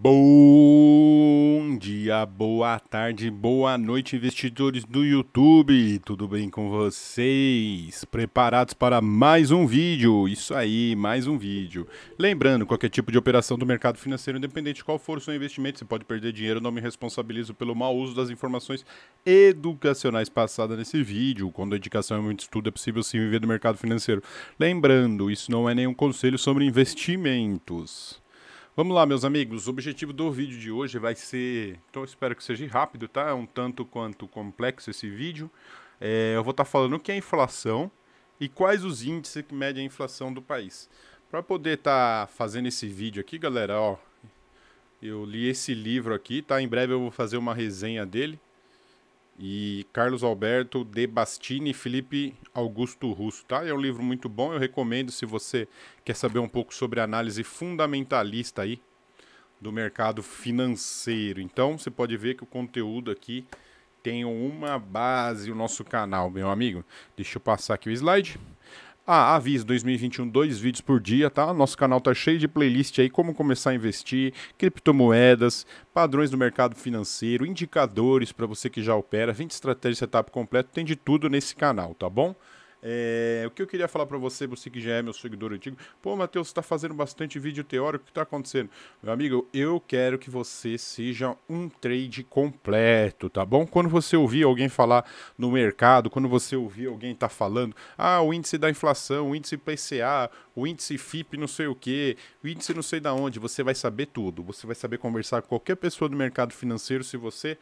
Bom dia, boa tarde, boa noite, investidores do YouTube. Tudo bem com vocês? Preparados para mais um vídeo? Isso aí, mais um vídeo. Lembrando, qualquer tipo de operação do mercado financeiro, independente de qual for o seu investimento, você pode perder dinheiro. Não me responsabilizo pelo mau uso das informações educacionais passadas nesse vídeo. Quando a indicação é muito estudo, é possível se viver do mercado financeiro. Lembrando, isso não é nenhum conselho sobre investimentos. Vamos lá, meus amigos. O objetivo do vídeo de hoje vai ser. Então, espero que seja rápido, tá? É um tanto quanto complexo esse vídeo. É, eu vou estar tá falando o que é inflação e quais os índices que medem a inflação do país. Para poder estar tá fazendo esse vídeo aqui, galera, ó, eu li esse livro aqui, tá? Em breve eu vou fazer uma resenha dele e Carlos Alberto de Bastini e Felipe Augusto Russo, tá? É um livro muito bom, eu recomendo se você quer saber um pouco sobre a análise fundamentalista aí do mercado financeiro. Então, você pode ver que o conteúdo aqui tem uma base o nosso canal, meu amigo. Deixa eu passar aqui o slide. Ah, aviso, 2021, dois vídeos por dia, tá? Nosso canal tá cheio de playlist aí, como começar a investir, criptomoedas, padrões do mercado financeiro, indicadores para você que já opera, 20 estratégias setup completo, tem de tudo nesse canal, tá bom? É, o que eu queria falar para você, você que já é meu seguidor antigo, pô, Matheus, você está fazendo bastante vídeo teórico, o que está acontecendo? Meu amigo, eu quero que você seja um trade completo, tá bom? Quando você ouvir alguém falar no mercado, quando você ouvir alguém tá falando, ah, o índice da inflação, o índice PCA, o índice FIP não sei o que, o índice não sei da onde, você vai saber tudo, você vai saber conversar com qualquer pessoa do mercado financeiro se você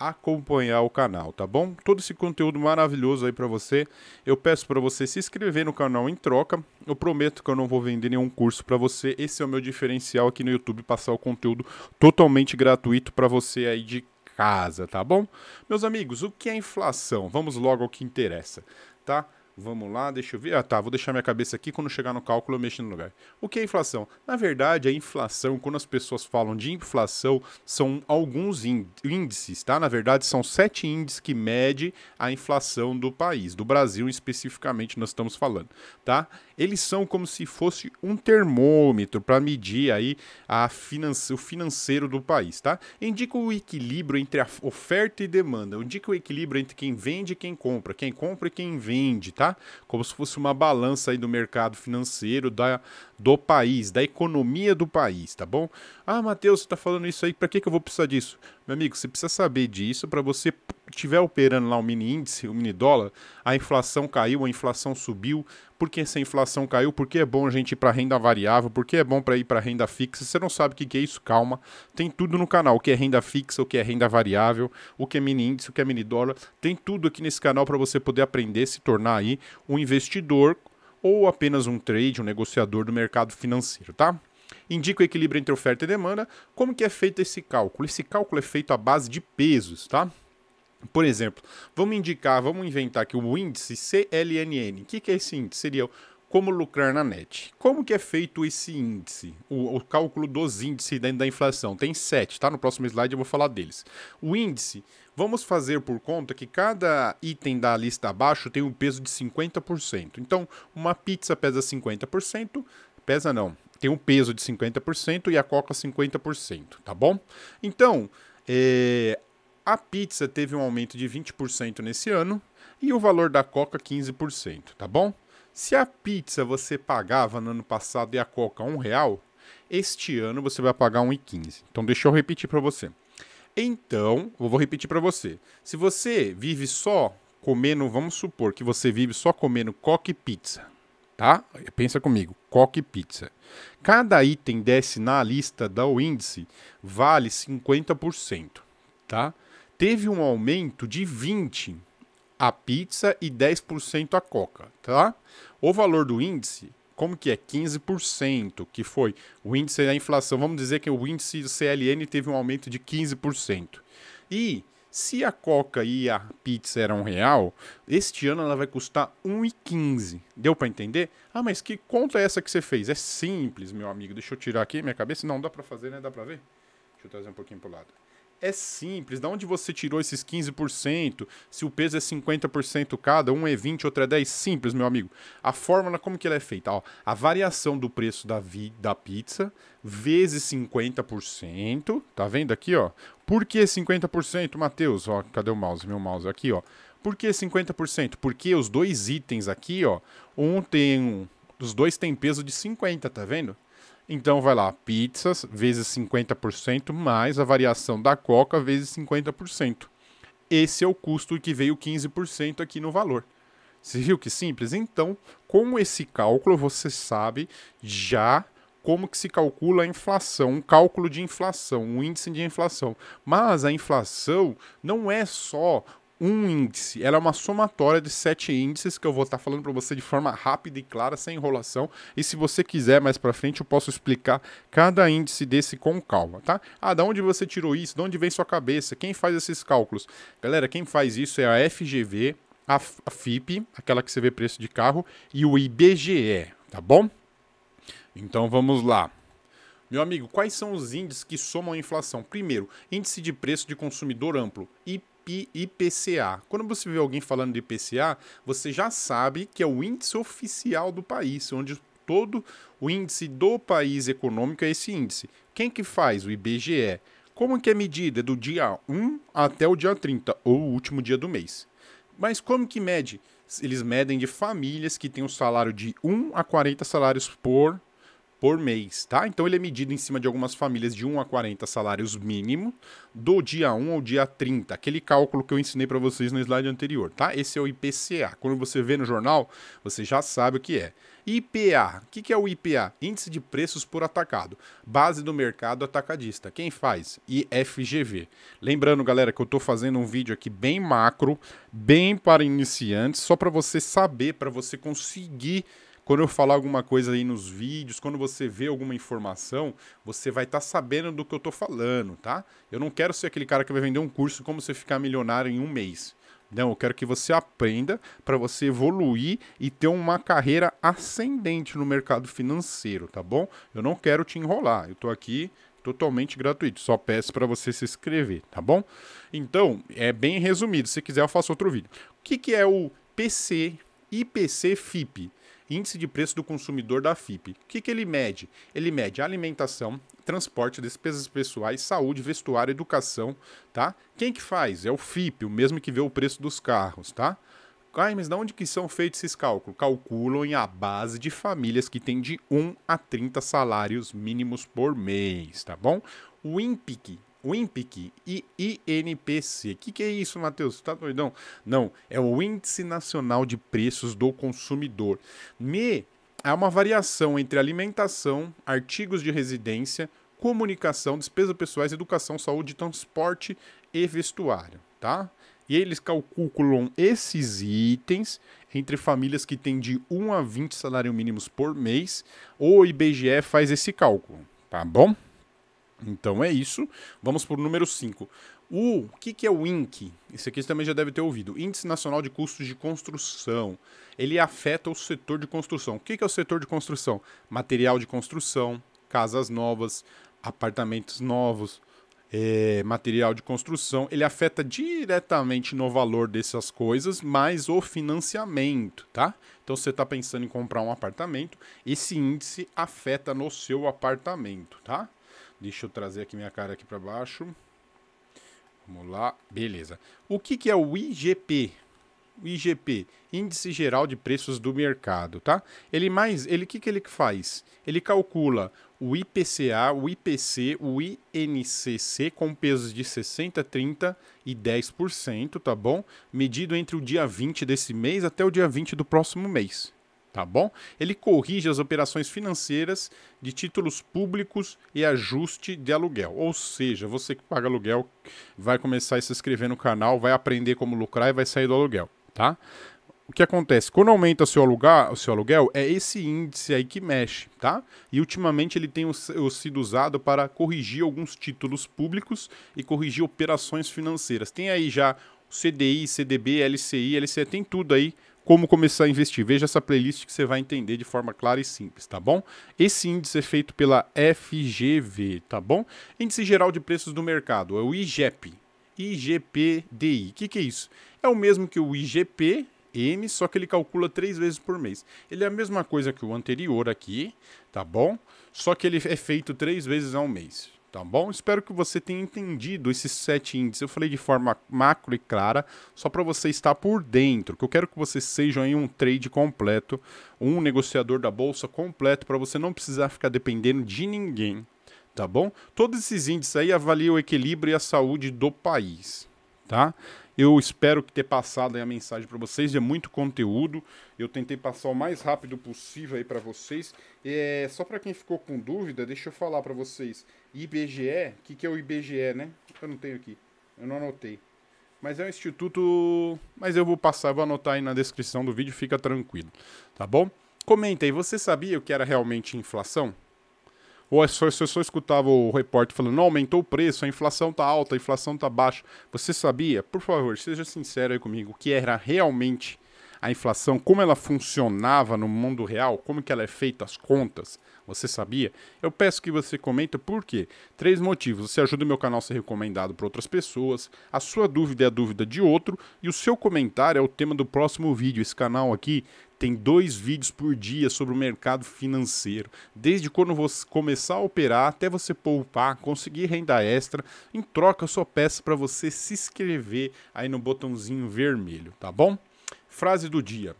acompanhar o canal, tá bom? Todo esse conteúdo maravilhoso aí para você, eu peço para você se inscrever no canal em troca. Eu prometo que eu não vou vender nenhum curso para você. Esse é o meu diferencial aqui no YouTube, passar o conteúdo totalmente gratuito para você aí de casa, tá bom? Meus amigos, o que é inflação? Vamos logo ao que interessa, tá? Vamos lá, deixa eu ver. Ah, tá, vou deixar minha cabeça aqui, quando chegar no cálculo eu mexo no lugar. O que é inflação? Na verdade, a inflação, quando as pessoas falam de inflação, são alguns índices, tá? Na verdade, são sete índices que mede a inflação do país, do Brasil especificamente nós estamos falando, tá? Eles são como se fosse um termômetro para medir aí a finance o financeiro do país, tá? Indica o equilíbrio entre a oferta e demanda, indica o equilíbrio entre quem vende e quem compra, quem compra e quem vende, tá? Tá? como se fosse uma balança aí do mercado financeiro da, do país, da economia do país, tá bom? Ah, Matheus, você está falando isso aí, para que, que eu vou precisar disso? Meu amigo, você precisa saber disso para você tiver operando lá o mini índice, o mini dólar, a inflação caiu, a inflação subiu. Por que essa inflação caiu? Porque é bom a gente ir para renda variável, porque é bom para ir para renda fixa. Você não sabe o que, que é isso? Calma. Tem tudo no canal, o que é renda fixa, o que é renda variável, o que é mini índice, o que é mini dólar. Tem tudo aqui nesse canal para você poder aprender, se tornar aí um investidor ou apenas um trade, um negociador do mercado financeiro, tá? indica o equilíbrio entre oferta e demanda. Como que é feito esse cálculo? Esse cálculo é feito à base de pesos, tá? Por exemplo, vamos indicar, vamos inventar aqui o índice CLNN. O que, que é esse índice? Seria como lucrar na net. Como que é feito esse índice? O, o cálculo dos índices dentro da inflação. Tem sete, tá? No próximo slide eu vou falar deles. O índice, vamos fazer por conta que cada item da lista abaixo tem um peso de 50%. Então, uma pizza pesa 50%, pesa não, tem um peso de 50% e a coca 50%, tá bom? Então, é, a pizza teve um aumento de 20% nesse ano e o valor da Coca 15%, tá bom? Se a pizza você pagava no ano passado e a Coca um real, este ano você vai pagar 1,15. Então deixa eu repetir para você. Então, eu vou repetir para você. Se você vive só comendo, vamos supor que você vive só comendo Coca e pizza, tá? Pensa comigo, Coca e pizza. Cada item desce na lista do índice vale 50%, tá? teve um aumento de 20 a pizza e 10% a coca, tá? O valor do índice, como que é? 15%, que foi o índice da inflação. Vamos dizer que o índice do CLN teve um aumento de 15%. E se a coca e a pizza eram real, este ano ela vai custar 1,15. Deu para entender? Ah, mas que conta é essa que você fez? É simples, meu amigo. Deixa eu tirar aqui minha cabeça. Não, dá para fazer, né? Dá para ver? Deixa eu trazer um pouquinho para o lado é simples. De onde você tirou esses 15%? Se o peso é 50% cada, um é 20, outro é 10, simples, meu amigo. A fórmula como que ela é feita? Ó, a variação do preço da, vi, da pizza vezes 50%, tá vendo aqui, ó? Por que 50%, Matheus? Ó, cadê o mouse? Meu mouse aqui, ó. Por que 50%? Porque os dois itens aqui, ó, um tem um, os dois têm peso de 50, tá vendo? Então vai lá, pizzas vezes 50% mais a variação da Coca vezes 50%. Esse é o custo que veio 15% aqui no valor. Você viu que simples? Então, com esse cálculo você sabe já como que se calcula a inflação, um cálculo de inflação, um índice de inflação. Mas a inflação não é só um índice. Ela é uma somatória de sete índices que eu vou estar tá falando para você de forma rápida e clara, sem enrolação. E se você quiser mais para frente, eu posso explicar cada índice desse com calma, tá? Ah, da onde você tirou isso? De onde vem sua cabeça? Quem faz esses cálculos? Galera, quem faz isso é a FGV, a, a FIP, aquela que você vê preço de carro, e o IBGE, tá bom? Então vamos lá. Meu amigo, quais são os índices que somam a inflação? Primeiro, índice de preço de consumidor amplo, IP IPCA. Quando você vê alguém falando de IPCA, você já sabe que é o índice oficial do país, onde todo o índice do país econômico é esse índice. Quem que faz? O IBGE. Como que é medida? É do dia 1 até o dia 30, ou o último dia do mês. Mas como que mede? Eles medem de famílias que têm um salário de 1 a 40 salários por por mês, tá? Então ele é medido em cima de algumas famílias de 1 a 40 salários mínimo, do dia 1 ao dia 30, aquele cálculo que eu ensinei para vocês no slide anterior, tá? Esse é o IPCA. Quando você vê no jornal, você já sabe o que é. IPA. O que, que é o IPA? Índice de Preços por Atacado. Base do mercado atacadista. Quem faz? IFGV. Lembrando, galera, que eu estou fazendo um vídeo aqui bem macro, bem para iniciantes, só para você saber, para você conseguir quando eu falar alguma coisa aí nos vídeos, quando você vê alguma informação, você vai estar tá sabendo do que eu estou falando, tá? Eu não quero ser aquele cara que vai vender um curso como você ficar milionário em um mês. Não, eu quero que você aprenda para você evoluir e ter uma carreira ascendente no mercado financeiro, tá bom? Eu não quero te enrolar. Eu estou aqui totalmente gratuito. Só peço para você se inscrever, tá bom? Então, é bem resumido. Se quiser, eu faço outro vídeo. O que, que é o PC, IPC, FIP? Índice de Preço do Consumidor da FIP. O que, que ele mede? Ele mede alimentação, transporte, despesas pessoais, saúde, vestuário, educação, tá? Quem que faz? É o FIP, o mesmo que vê o preço dos carros, tá? Ah, mas de onde que são feitos esses cálculos? Calculam em a base de famílias que têm de 1 a 30 salários mínimos por mês, tá bom? O INPIC, WIMPIC e INPC. O que, que é isso, Matheus? Tá doidão? Não, é o Índice Nacional de Preços do Consumidor. Me há uma variação entre alimentação, artigos de residência, comunicação, despesas pessoais, educação, saúde, transporte e vestuário, tá? E eles calculam esses itens entre famílias que têm de 1 a 20 salários mínimos por mês. O IBGE faz esse cálculo, tá bom? Então é isso. Vamos o número 5. O que, que é o INC? Isso aqui você também já deve ter ouvido. Índice Nacional de Custos de Construção. Ele afeta o setor de construção. O que, que é o setor de construção? Material de construção, casas novas, apartamentos novos, é, material de construção. Ele afeta diretamente no valor dessas coisas, mais o financiamento, tá? Então você está pensando em comprar um apartamento, esse índice afeta no seu apartamento, tá? Deixa eu trazer aqui minha cara aqui para baixo. Vamos lá, beleza. O que, que é o IGP? O IGP, Índice Geral de Preços do Mercado, tá? Ele mais, ele que que ele faz? Ele calcula o IPCA, o IPC, o INCC com pesos de 60, 30 e 10%, tá bom? Medido entre o dia 20 desse mês até o dia 20 do próximo mês tá bom? Ele corrige as operações financeiras de títulos públicos e ajuste de aluguel. Ou seja, você que paga aluguel vai começar a se inscrever no canal, vai aprender como lucrar e vai sair do aluguel, tá? O que acontece? Quando aumenta seu alugar, o seu aluguel, é esse índice aí que mexe, tá? E ultimamente ele tem sido usado para corrigir alguns títulos públicos e corrigir operações financeiras. Tem aí já CDI, CDB, LCI, LCE, tem tudo aí como começar a investir. Veja essa playlist que você vai entender de forma clara e simples, tá bom? Esse índice é feito pela FGV, tá bom? Índice Geral de Preços do Mercado, é o IGEP. IGPDI. O que, que é isso? É o mesmo que o IGP, M, só que ele calcula três vezes por mês. Ele é a mesma coisa que o anterior aqui, tá bom? Só que ele é feito três vezes ao mês. Tá bom? Espero que você tenha entendido esses sete índices. Eu falei de forma macro e clara, só para você estar por dentro, que eu quero que você seja um trade completo, um negociador da bolsa completo, para você não precisar ficar dependendo de ninguém, tá bom? Todos esses índices aí avaliam o equilíbrio e a saúde do país, tá? Eu espero que ter passado a mensagem para vocês. É muito conteúdo. Eu tentei passar o mais rápido possível aí para vocês. É, só para quem ficou com dúvida, deixa eu falar para vocês. IBGE, o que, que é o IBGE, né? Eu não tenho aqui. Eu não anotei. Mas é um instituto. Mas eu vou passar, vou anotar aí na descrição do vídeo, fica tranquilo. Tá bom? Comenta aí, você sabia o que era realmente inflação? Ou você é só, só escutava o repórter falando, não, aumentou o preço, a inflação tá alta, a inflação tá baixa. Você sabia? Por favor, seja sincero aí comigo, o que era realmente a inflação, como ela funcionava no mundo real, como que ela é feita, as contas. Você sabia? Eu peço que você comente por quê. Três motivos. Você ajuda o meu canal a ser recomendado por outras pessoas, a sua dúvida é a dúvida de outro e o seu comentário é o tema do próximo vídeo. Esse canal aqui tem dois vídeos por dia sobre o mercado financeiro, desde quando você começar a operar até você poupar, conseguir renda extra. Em troca, eu só peço para você se inscrever aí no botãozinho vermelho, tá bom? Frase do dia.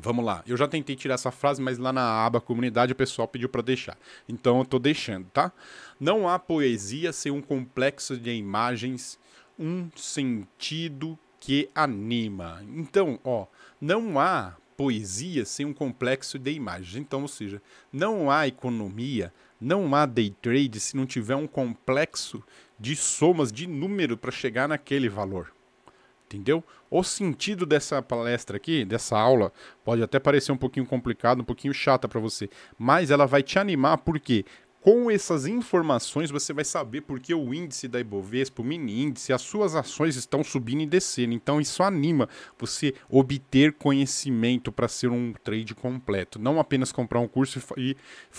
Vamos lá. Eu já tentei tirar essa frase, mas lá na aba comunidade o pessoal pediu para deixar. Então eu tô deixando, tá? Não há poesia sem um complexo de imagens, um sentido que anima. Então, ó, não há poesia sem um complexo de imagens. Então, ou seja, não há economia, não há day trade se não tiver um complexo de somas de número para chegar naquele valor. Entendeu? O sentido dessa palestra aqui, dessa aula, pode até parecer um pouquinho complicado, um pouquinho chata para você, mas ela vai te animar porque com essas informações você vai saber porque o índice da Ibovespa, o mini índice, as suas ações estão subindo e descendo. Então isso anima você obter conhecimento para ser um trade completo, não apenas comprar um curso e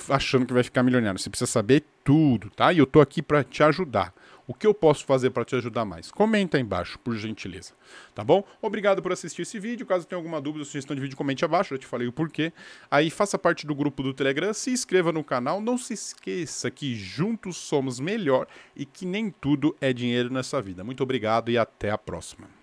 achando que vai ficar milionário. Você precisa saber tudo, tá? E eu tô aqui para te ajudar. O que eu posso fazer para te ajudar mais? Comenta aí embaixo, por gentileza. Tá bom? Obrigado por assistir esse vídeo. Caso tenha alguma dúvida ou sugestão de vídeo, comente abaixo, já te falei o porquê. Aí faça parte do grupo do Telegram, se inscreva no canal. Não se esqueça que juntos somos melhor e que nem tudo é dinheiro nessa vida. Muito obrigado e até a próxima.